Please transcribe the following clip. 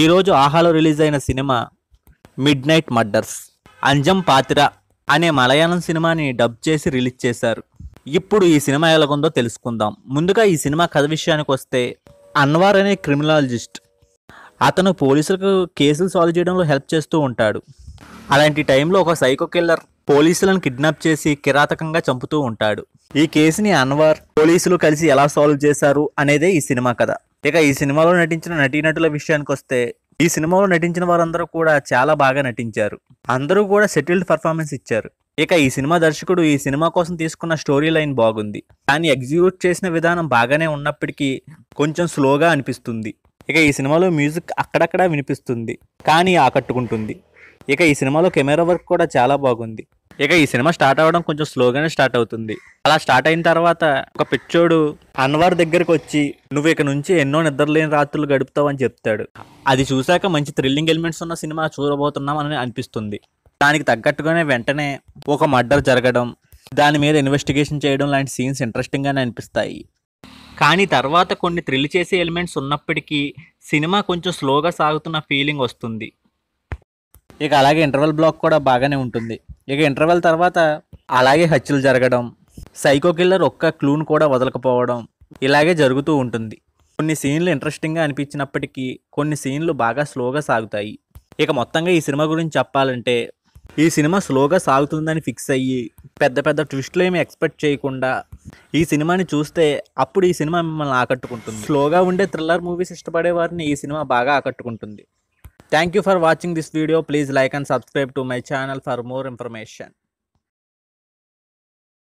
ఈరోజు ఆహాలో రిలీజ్ అయిన సినిమా midnight murders Anjaam Pathiraa అనే మలయాళం సినిమాని డబ్ చేసి రిలీజ్ చేశారు ఇప్పుడు ఈ సినిమా ఎలాగుందో తెలుసుకుందాం ముందుగా ఈ సినిమా కథ విషయానికి వస్తే అన్వార్ అనే క్రిమినాలజిస్ట్ అతను పోలీసులకు కేసులు సాల్వ్ చేయడంలో హెల్ప్ చేస్తూ ఉంటాడు అలాంటి టైంలో ఒక సైకో కిల్లర్ పోలీసులను కిడ్నాప్ చేసి కిరాతకంగా చంపుతూ ఉంటాడు ఈ కేసుని అన్వార్ పోలీసులు కలిసి ఎలా సాల్వ్ చేశారు అనేదే ఈ సినిమా కథ ఇక ఈ సినిమాలో నటించిన నటీనటుల విషయానికి వస్తే ఈ సినిమాలో నటించిన వారందరూ కూడా చాలా బాగా నటించారు అందరూ కూడా సెటిల్డ్ పర్ఫార్మెన్స్ ఇచ్చారు ఇక ఈ సినిమా దర్శకుడు ఈ సినిమా కోసం తీసుకున్న స్టోరీ లైన్ బాగుంది కానీ ఎగ్జిక్యూట్ చేసిన విధానం బాగానే ఉన్నప్పటికీ కొంచెం స్లోగా అనిపిస్తుంది ఇక ఈ సినిమాలో మ్యూజిక్ అక్కడక్కడ వినిపిస్తుంది కానీ ఆకట్టుకుంటుంది ఇక ఈ సినిమాలో కెమెరా వర్క్ కూడా చాలా బాగుంది ఇక ఈ సినిమా స్టార్ట్ అవ్వడం కొంచెం స్లోగానే స్టార్ట్ అవుతుంది అలా స్టార్ట్ అయిన తర్వాత ఒక పిచ్చోడు అన్వర్ దగ్గరకు వచ్చి నువ్వు ఇక నుంచి ఎన్నో నిద్రలేని రాత్రులు గడుపుతావు అని చెప్తాడు అది చూశాక మంచి థ్రిల్లింగ్ ఎలిమెంట్స్ ఉన్న సినిమా చూడబోతున్నాం అని అనిపిస్తుంది దానికి తగ్గట్టుగానే వెంటనే ఒక మర్డర్ జరగడం దాని మీద ఇన్వెస్టిగేషన్ చేయడం లాంటి సీన్స్ ఇంట్రెస్టింగ్గానే అనిపిస్తాయి కానీ తర్వాత కొన్ని థ్రిల్ చేసే ఎలిమెంట్స్ ఉన్నప్పటికీ సినిమా కొంచెం స్లోగా సాగుతున్న ఫీలింగ్ వస్తుంది ఇక అలాగే ఇంటర్వెల్ బ్లాక్ కూడా బాగానే ఉంటుంది ఇక ఇంటర్వెల్ తర్వాత అలాగే హత్యలు జరగడం సైకో కిల్లర్ ఒక్క క్లూను కూడా వదలకపోవడం ఇలాగే జరుగుతూ ఉంటుంది కొన్ని సీన్లు ఇంట్రెస్టింగ్గా అనిపించినప్పటికీ కొన్ని సీన్లు బాగా స్లోగా సాగుతాయి ఇక మొత్తంగా ఈ సినిమా గురించి చెప్పాలంటే ఈ సినిమా స్లోగా సాగుతుందని ఫిక్స్ అయ్యి పెద్ద పెద్ద ట్విస్ట్లు ఏమి ఎక్స్పెక్ట్ చేయకుండా ఈ సినిమాని చూస్తే అప్పుడు ఈ సినిమా మిమ్మల్ని ఆకట్టుకుంటుంది స్లోగా ఉండే థ్రిల్లర్ మూవీస్ ఇష్టపడే వారిని ఈ సినిమా బాగా ఆకట్టుకుంటుంది Thank you for watching this video. Please like and subscribe to my channel for more information.